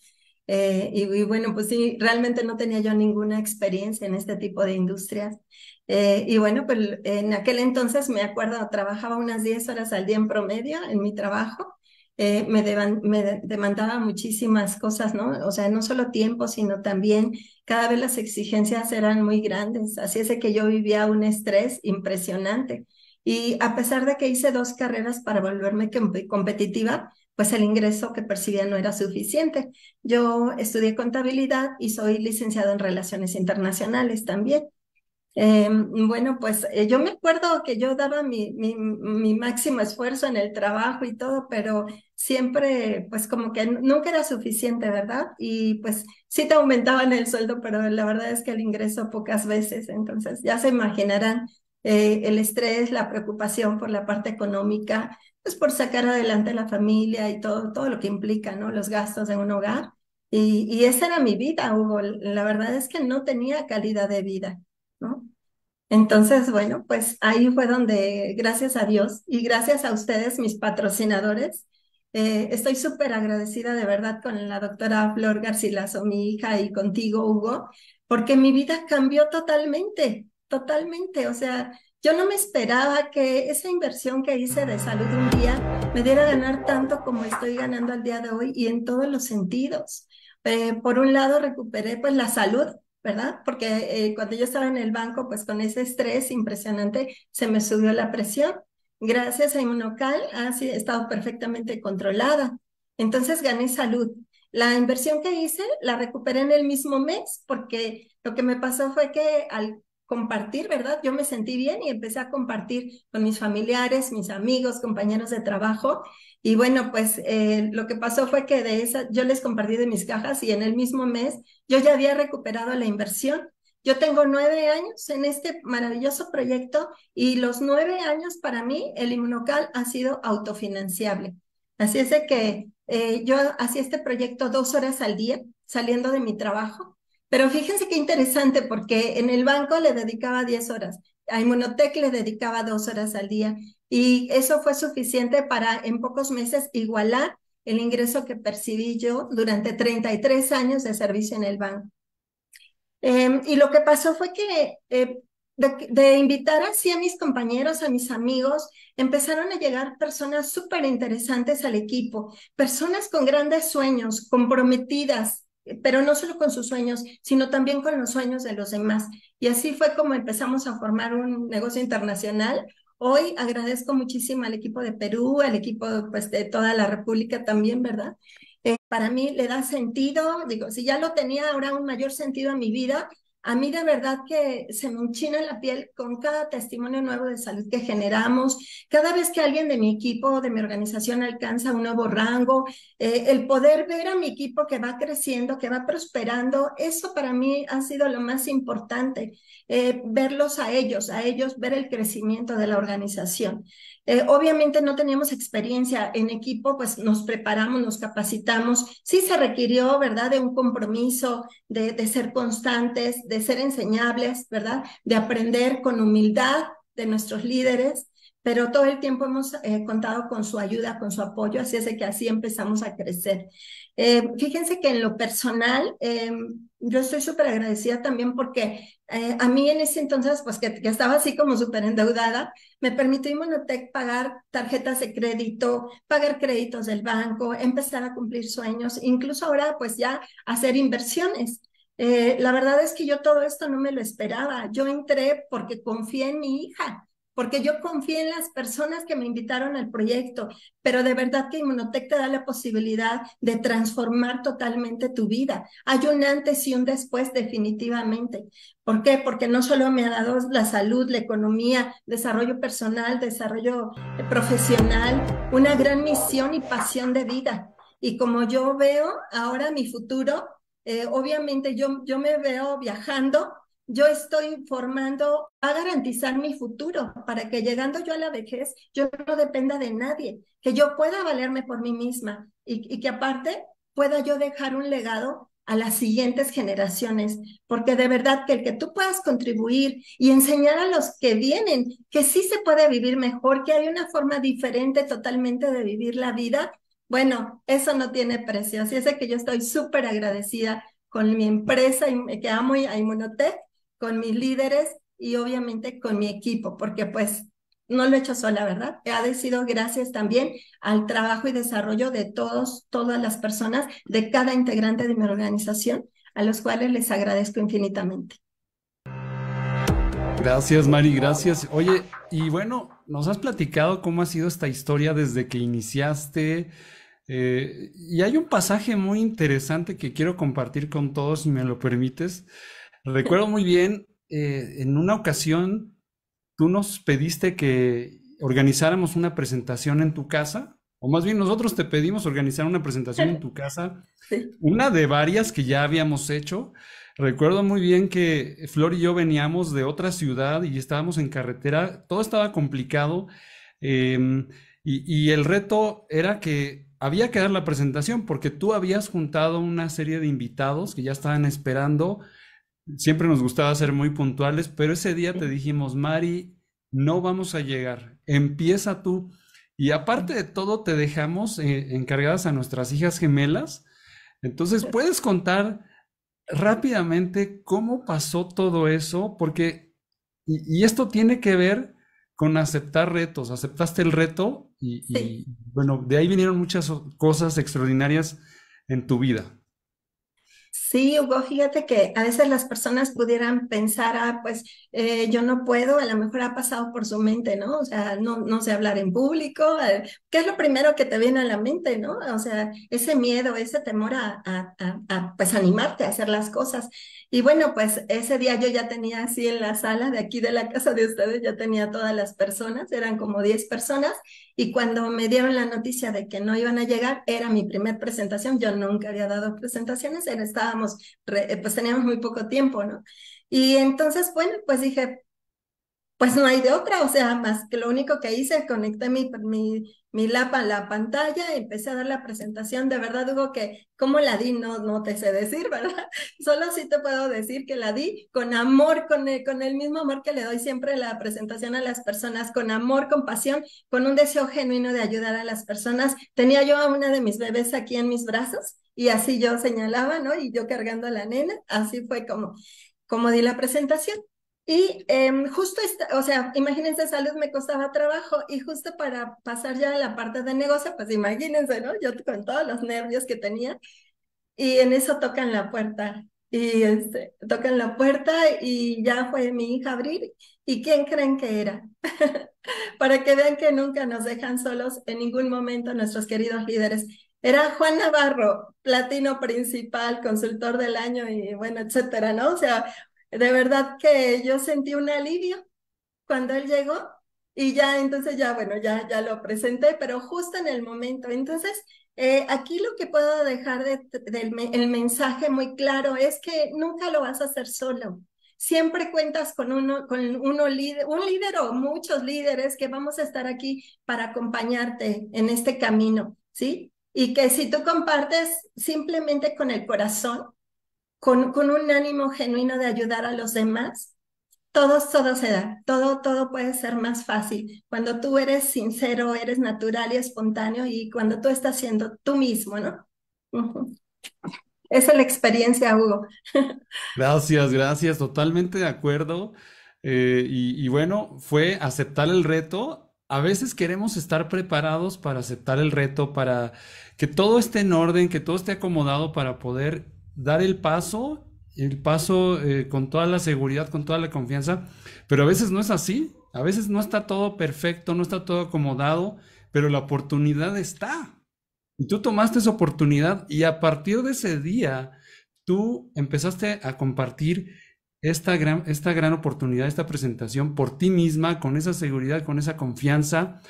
Eh, y, bueno, pues sí, realmente no tenía yo ninguna experiencia en este tipo de industrias. Eh, y bueno, pues en aquel entonces me acuerdo, trabajaba unas 10 horas al día en promedio en mi trabajo eh, me, demandaba muchísimas cosas, ¿no? O sea, no solo tiempo, sino también cada vez las exigencias eran muy grandes. Así es de que yo vivía un estrés impresionante. Y a pesar de que hice dos carreras para volverme competitiva, pues el ingreso que percibía no era suficiente. Yo estudié contabilidad y soy licenciada en relaciones internacionales también. Em, bueno, pues eh, yo me acuerdo que yo daba mi, mi, mi, máximo esfuerzo en el trabajo y todo, pero siempre, pues como que nunca era suficiente, ¿verdad? Y pues sí te aumentaban el sueldo, pero la verdad es que el ingreso pocas veces, entonces ya se imaginarán eh, el estrés, la preocupación por la parte económica, pues por sacar adelante la familia y todo, todo lo que implica, ¿no? Los gastos en un hogar. Y, y esa era mi vida, Hugo. La verdad es que no tenía calidad de vida, ¿no? Entonces, bueno, pues ahí fue donde, gracias a Dios y gracias a ustedes, mis patrocinadores, eh, estoy súper agradecida de verdad con la doctora Flor Garcilaso, mi hija, y contigo, Hugo, porque mi vida cambió totalmente, totalmente. O sea, yo no me esperaba que esa inversión que hice de salud un día me diera ganar tanto como estoy ganando al día de hoy y en todos los sentidos. Eh, por un lado, recuperé pues la salud, ¿verdad? Porque eh, cuando yo estaba en el banco, pues con ese estrés impresionante, se me subió la presión gracias a Inmunocal ha ah, estado perfectamente controlada. Entonces gané salud. La inversión que hice la recuperé en el mismo mes porque lo que me pasó fue que al compartir, ¿verdad? Yo me sentí bien y empecé a compartir con mis familiares, mis amigos, compañeros de trabajo. Y bueno, pues eh, lo que pasó fue que de esa, yo les compartí de mis cajas y en el mismo mes yo ya había recuperado la inversión. Yo tengo nueve años en este maravilloso proyecto y los nueve años para mí el Inmunocal ha sido autofinanciable. Así es de que eh, yo hacía este proyecto dos horas al día saliendo de mi trabajo, pero fíjense qué interesante porque en el banco le dedicaba diez horas, a Inmunotech le dedicaba dos horas al día y eso fue suficiente para en pocos meses igualar el ingreso que percibí yo durante 33 años de servicio en el banco. Em, y lo que pasó fue que eh, de, invitar así a mis compañeros, a mis amigos, empezaron a llegar personas súper interesantes al equipo, personas con grandes sueños, comprometidas, pero no solo con sus sueños, sino también con los sueños de los demás. Y así fue como empezamos a formar un negocio internacional, Hoy agradezco muchísimo al equipo de Perú, al equipo pues, de toda la República también, ¿verdad? para mí le da sentido, digo, si ya lo tenía ahora un mayor sentido a mi vida, a mí de verdad que se me enchina la piel con cada testimonio nuevo de salud que generamos, cada vez que alguien de mi equipo, de mi organización alcanza un nuevo rango, eh, el poder ver a mi equipo que va creciendo, que va prosperando, eso para mí ha sido lo más importante, eh, verlos a ellos, a ellos ver el crecimiento de la organización. Eh, obviamente no teníamos experiencia en equipo, pues nos preparamos, nos capacitamos. Sí se requirió, ¿verdad?, de un compromiso, de, de ser constantes, de ser enseñables, ¿verdad?, de aprender con humildad de nuestros líderes pero todo el tiempo hemos eh, contado con su ayuda, con su apoyo, así es de que así empezamos a crecer. Eh, fíjense que en lo personal, em, yo estoy súper agradecida también porque eh, a mí en ese entonces, pues que, estaba así como súper endeudada, me permitió Monotec pagar tarjetas de crédito, pagar créditos del banco, empezar a cumplir sueños, incluso ahora pues ya hacer inversiones. la verdad es que yo todo esto no me lo esperaba. Yo entré porque confié en mi hija porque yo confío en las personas que me invitaron al proyecto, pero de verdad que Inmunotech te da la posibilidad de transformar totalmente tu vida. Hay un antes y un después definitivamente. ¿Por qué? Porque no solo me ha dado la salud, la economía, desarrollo personal, desarrollo profesional, una gran misión y pasión de vida. Y como yo veo ahora mi futuro, eh, obviamente yo, yo me veo viajando yo estoy formando a garantizar mi futuro para que llegando yo a la vejez yo no dependa de nadie, que yo pueda valerme por mí misma y, que aparte pueda yo dejar un legado a las siguientes generaciones, porque de verdad que el que tú puedas contribuir y enseñar a los que vienen que sí se puede vivir mejor, que hay una forma diferente totalmente de vivir la vida, bueno, eso no tiene precio. Así es que yo estoy súper agradecida con mi empresa y que amo a Inmunotech con mis líderes y obviamente con mi equipo, porque pues no lo he hecho sola, ¿verdad? Ha sido gracias también al trabajo y desarrollo de todos, todas las personas, de cada integrante de mi organización, a los cuales les agradezco infinitamente. Gracias, Mari, gracias. Oye, y bueno, nos has platicado cómo ha sido esta historia desde que iniciaste. Eh, y hay un pasaje muy interesante que quiero compartir con todos, si me lo permites. Recuerdo muy bien, eh, en una ocasión, tú nos pediste que organizáramos una presentación en tu casa, o más bien nosotros te pedimos organizar una presentación en tu casa, una de varias que ya habíamos hecho. Recuerdo muy bien que Flor y yo veníamos de otra ciudad y estábamos en carretera, todo estaba complicado em, y, y el reto era que había que dar la presentación porque tú habías juntado una serie de invitados que ya estaban esperando siempre nos gustaba ser muy puntuales, pero ese día te dijimos, Mari, no vamos a llegar, empieza tú. Y aparte de todo, te dejamos eh, encargadas a nuestras hijas gemelas. Entonces, ¿puedes contar rápidamente cómo pasó todo eso? Porque, y, esto tiene que ver con aceptar retos, aceptaste el reto y bueno, de ahí vinieron muchas cosas extraordinarias en tu vida. Sí, Hugo, fíjate que a veces las personas pudieran pensar, ah, pues eh, yo no puedo, a lo mejor ha pasado por su mente, ¿no? O sea, no, sé hablar en público, eh, ¿qué es lo primero que te viene a la mente, ¿no? O sea, ese miedo, ese temor a, a pues animarte a hacer las cosas. Y bueno, pues ese día yo ya tenía así en la sala de aquí de la casa de ustedes, ya tenía todas las personas, eran como 10 personas, y cuando me dieron la noticia de que no iban a llegar, era mi primer presentación, yo nunca había dado presentaciones, estábamos, eh, pues teníamos muy poco tiempo, ¿no? Y entonces, bueno, pues dije, pues no hay de otra, o sea, más que lo único que hice es conecté mi, mi, mi lapa a la pantalla, empecé a dar la presentación, de verdad digo que como la di no, no te sé decir, ¿verdad? Solo sí te puedo decir que la di con amor, con el, con el mismo amor que le doy siempre la presentación a las personas, con amor, con pasión, con un deseo genuino de ayudar a las personas. Tenía yo a una de mis bebés aquí en mis brazos y así yo señalaba, ¿no? Y yo cargando a la nena, así fue como, como di la presentación. Y em, justo, o sea, imagínense, salud me costaba trabajo y justo para pasar ya a la parte de negocio, pues imagínense, ¿no? Yo con todos los nervios que tenía y en eso tocan la puerta y este, tocan la puerta y ya fue mi hija abrir y ¿quién creen que era? para que vean que nunca nos dejan solos en ningún momento nuestros queridos líderes. Era Juan Navarro, platino principal, consultor del año y bueno, etcétera, ¿no? O sea, de verdad que yo sentí un alivio cuando él llegó y ya entonces ya, bueno, ya, ya lo presenté, pero justo en el momento. Entonces, eh, aquí lo que puedo dejar del el mensaje muy claro es que nunca lo vas a hacer solo. Siempre cuentas con uno, con uno líder, un líder o muchos líderes que vamos a estar aquí para acompañarte en este camino, ¿sí? Y que si tú compartes simplemente con el corazón, con, un ánimo genuino de ayudar a los demás, todo, todo se da, todo, todo puede ser más fácil. Cuando tú eres sincero, eres natural y espontáneo y cuando tú estás siendo tú mismo, ¿no? Esa es la experiencia, Hugo. Gracias, gracias, totalmente de acuerdo. Eh, y, y bueno, fue aceptar el reto, a veces queremos estar preparados para aceptar el reto, para que todo esté en orden, que todo esté acomodado para poder dar el paso, el paso eh, con toda la seguridad, con toda la confianza, pero a veces no es así, a veces no está todo perfecto, no está todo acomodado, pero la oportunidad está. Y tú tomaste esa oportunidad y a partir de ese día, tú empezaste a compartir esta gran, esta gran oportunidad, esta presentación por ti misma, con esa seguridad, con esa confianza.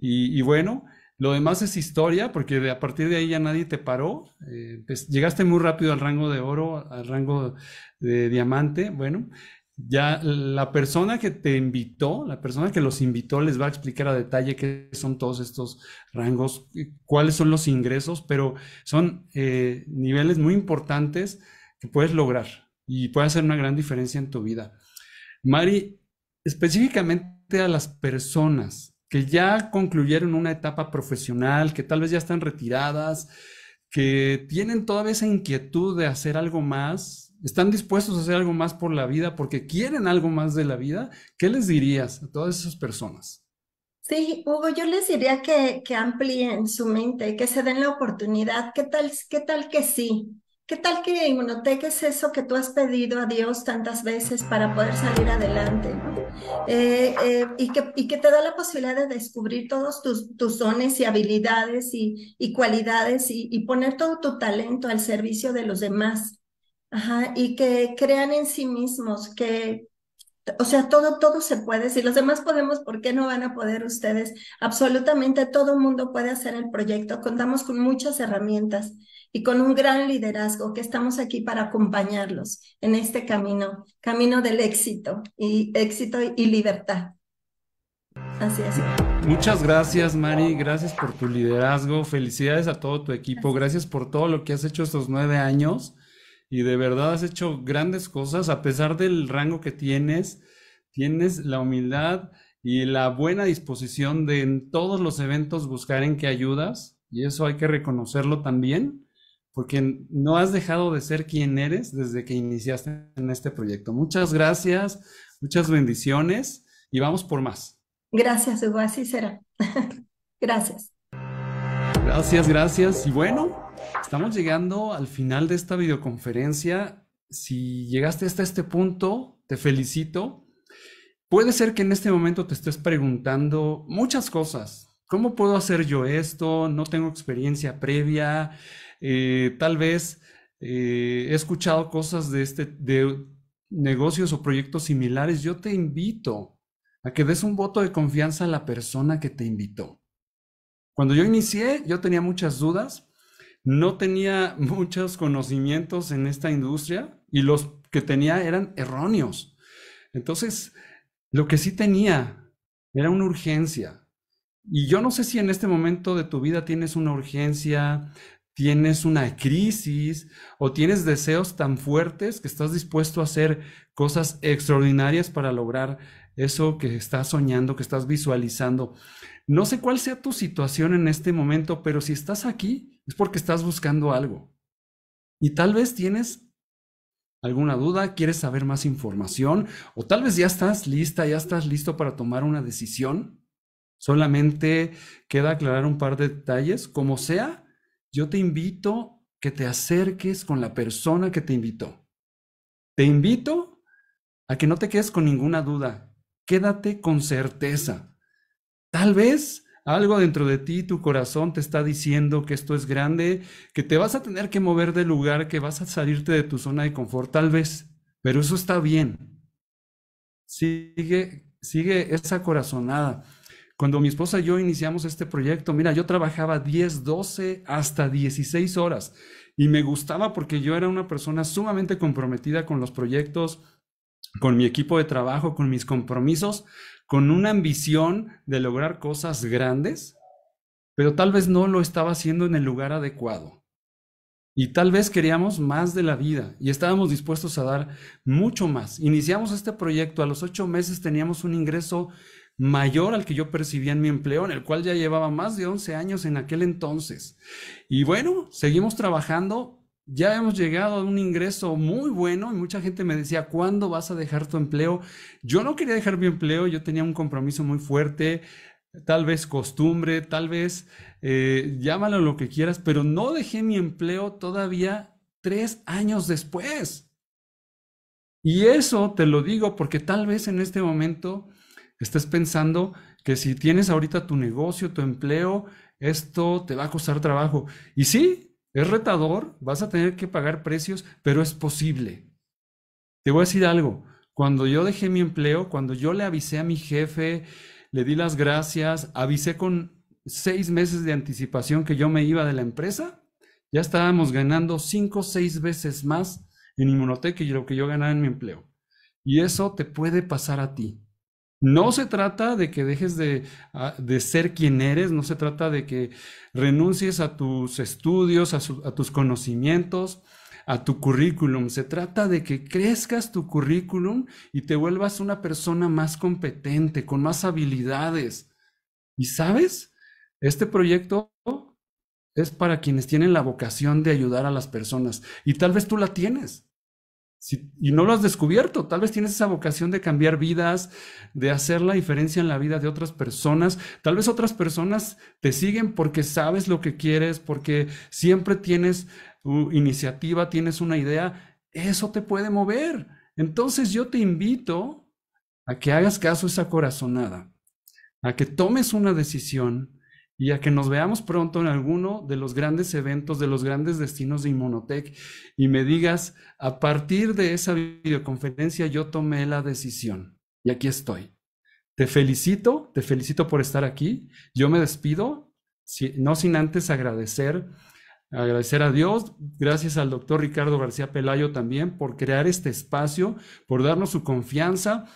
y bueno, lo demás es historia, porque a partir de ahí ya nadie te paró. Eh, pues, llegaste muy rápido al rango de oro, al rango de diamante. Bueno, ya la persona que te invitó, la persona que los invitó les va a explicar a detalle qué son todos estos rangos, cuáles son los ingresos, pero son eh, niveles muy importantes que puedes lograr y puede hacer una gran diferencia en tu vida. Mari, específicamente a las personas que ya concluyeron una etapa profesional, que tal vez ya están retiradas, que tienen todavía esa inquietud de hacer algo más, están dispuestos a hacer algo más por la vida porque quieren algo más de la vida, ¿qué les dirías a todas esas personas? Sí, Hugo, yo les diría que, que amplíen su mente, que se den la oportunidad. ¿Qué tal, qué tal que sí? ¿Qué tal que Inmunotech es eso que tú has pedido a Dios tantas veces para poder salir adelante? Eh, eh, y, que, y, te da la posibilidad de descubrir todos tus, tus dones y habilidades y, cualidades y, poner todo tu talento al servicio de los demás. y que crean en sí mismos, que, o sea, todo, todo se puede. Si los demás podemos, ¿por qué no van a poder ustedes? Absolutamente todo mundo puede hacer el proyecto. Contamos con muchas herramientas y con un gran liderazgo que estamos aquí para acompañarlos en este camino, camino del éxito y éxito y libertad. Así es. Muchas gracias, Mari. Gracias por tu liderazgo. Felicidades a todo tu equipo. Gracias por todo lo que has hecho estos nueve años y de verdad has hecho grandes cosas a pesar del rango que tienes, tienes la humildad y la buena disposición de en todos los eventos buscar en qué ayudas y eso hay que reconocerlo también porque no has dejado de ser quien eres desde que iniciaste en este proyecto. Muchas gracias, muchas bendiciones y vamos por más. Gracias, Hugo, así será. gracias. Gracias, gracias. Y bueno, Estamos llegando al final de esta videoconferencia. Si llegaste hasta este punto, te felicito. Puede ser que en este momento te estés preguntando muchas cosas. ¿Cómo puedo hacer yo esto? No tengo experiencia previa. Eh, tal vez eh, he escuchado cosas de, este, de negocios o proyectos similares. Yo te invito a que des un voto de confianza a la persona que te invitó. Cuando yo inicié, yo tenía muchas dudas no tenía muchos conocimientos en esta industria y los que tenía eran erróneos. Entonces, lo que sí tenía era una urgencia. Y yo no sé si en este momento de tu vida tienes una urgencia, tienes una crisis o tienes deseos tan fuertes que estás dispuesto a hacer cosas extraordinarias para lograr eso que estás soñando, que estás visualizando. No sé cuál sea tu situación en este momento, pero si estás aquí es porque estás buscando algo. Y tal vez tienes alguna duda, quieres saber más información o tal vez ya estás lista, ya estás listo para tomar una decisión. Solamente queda aclarar un par de detalles. Como sea, yo te invito que te acerques con la persona que te invitó. Te invito a que no te quedes con ninguna duda, quédate con certeza. Tal vez algo dentro de ti, tu corazón te está diciendo que esto es grande, que te vas a tener que mover de lugar, que vas a salirte de tu zona de confort, tal vez, pero eso está bien. Sigue, sigue esa corazonada. Cuando mi esposa y yo iniciamos este proyecto, mira, yo trabajaba 10, 12, hasta 16 horas y me gustaba porque yo era una persona sumamente comprometida con los proyectos, con mi equipo de trabajo, con mis compromisos, con una ambición de lograr cosas grandes, pero tal vez no lo estaba haciendo en el lugar adecuado. Y tal vez queríamos más de la vida y estábamos dispuestos a dar mucho más. Iniciamos este proyecto, a los ocho meses teníamos un ingreso mayor al que yo percibía en mi empleo, en el cual ya llevaba más de 11 años en aquel entonces. Y bueno, seguimos trabajando ya hemos llegado a un ingreso muy bueno y mucha gente me decía, ¿cuándo vas a dejar tu empleo? Yo no quería dejar mi empleo, yo tenía un compromiso muy fuerte, tal vez costumbre, tal vez eh, llámalo lo que quieras, pero no dejé mi empleo todavía tres años después. Y eso te lo digo porque tal vez en este momento estés pensando que si tienes ahorita tu negocio, tu empleo, esto te va a costar trabajo. Y sí, es retador, vas a tener que pagar precios, pero es posible. Te voy a decir algo, cuando yo dejé mi empleo, cuando yo le avisé a mi jefe, le di las gracias, avisé con seis meses de anticipación que yo me iba de la empresa, ya estábamos ganando cinco o seis veces más en Inmunotech que lo que yo ganaba en mi empleo. Y eso te puede pasar a ti. No se trata de que dejes de, ah, de, ser quien eres, no se trata de que renuncies a tus estudios, a, a, tus conocimientos, a tu currículum. Se trata de que crezcas tu currículum y te vuelvas una persona más competente, con más habilidades. Y sabes, este proyecto es para quienes tienen la vocación de ayudar a las personas y tal vez tú la tienes y no lo has descubierto, tal vez tienes esa vocación de cambiar vidas, de hacer la diferencia en la vida de otras personas. Tal vez otras personas te siguen porque sabes lo que quieres, porque siempre tienes uh, iniciativa, tienes una idea. Eso te puede mover. Entonces yo te invito a que hagas caso a esa corazonada, a que tomes una decisión y a que nos veamos pronto en alguno de los grandes eventos, de los grandes destinos de Inmunotech y me digas, a partir de esa videoconferencia yo tomé la decisión y aquí estoy. Te felicito, te felicito por estar aquí. Yo me despido, si, no sin antes agradecer, agradecer a Dios, gracias al doctor Ricardo García Pelayo también por crear este espacio, por darnos su confianza,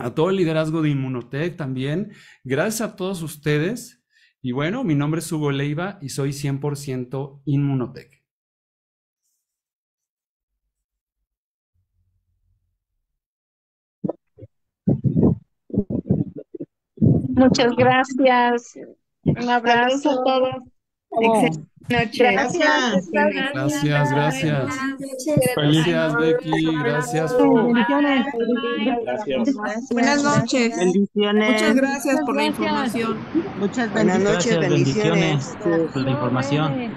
a todo el liderazgo de Inmunotech también. Gracias a todos ustedes y bueno, mi nombre es Hugo Leiva y soy 100% Inmunotech. Muchas gracias. Un abrazo a todos. Gracias. Gracias, gracias. Gracias, Becky. Gracias. Bendiciones. Buenas noches. Muchas gracias por la información. Muchas Buenas noches, bendiciones. Por la información.